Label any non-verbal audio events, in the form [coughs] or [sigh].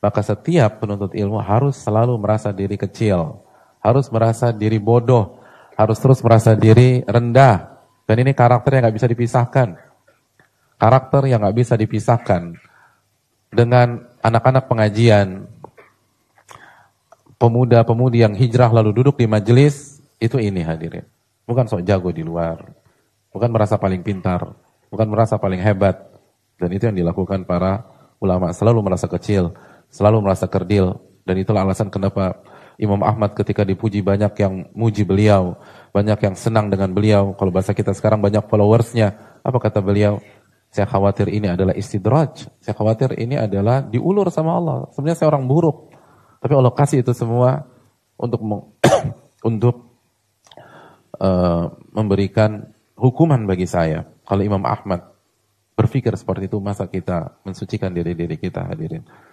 Maka setiap penuntut ilmu harus selalu merasa diri kecil, harus merasa diri bodoh, harus terus merasa diri rendah. Dan ini karakter yang nggak bisa dipisahkan. Karakter yang nggak bisa dipisahkan dengan anak-anak pengajian, pemuda-pemudi yang hijrah lalu duduk di majelis, itu ini hadirin. Bukan sok jago di luar, bukan merasa paling pintar, bukan merasa paling hebat. Dan itu yang dilakukan para ulama, selalu merasa kecil, Selalu merasa kerdil. Dan itulah alasan kenapa Imam Ahmad ketika dipuji banyak yang muji beliau. Banyak yang senang dengan beliau. Kalau bahasa kita sekarang banyak followersnya. Apa kata beliau? Saya khawatir ini adalah istidraj. Saya khawatir ini adalah diulur sama Allah. Sebenarnya saya orang buruk. Tapi Allah kasih itu semua untuk [coughs] untuk uh, memberikan hukuman bagi saya. Kalau Imam Ahmad berpikir seperti itu, masa kita mensucikan diri-diri kita hadirin.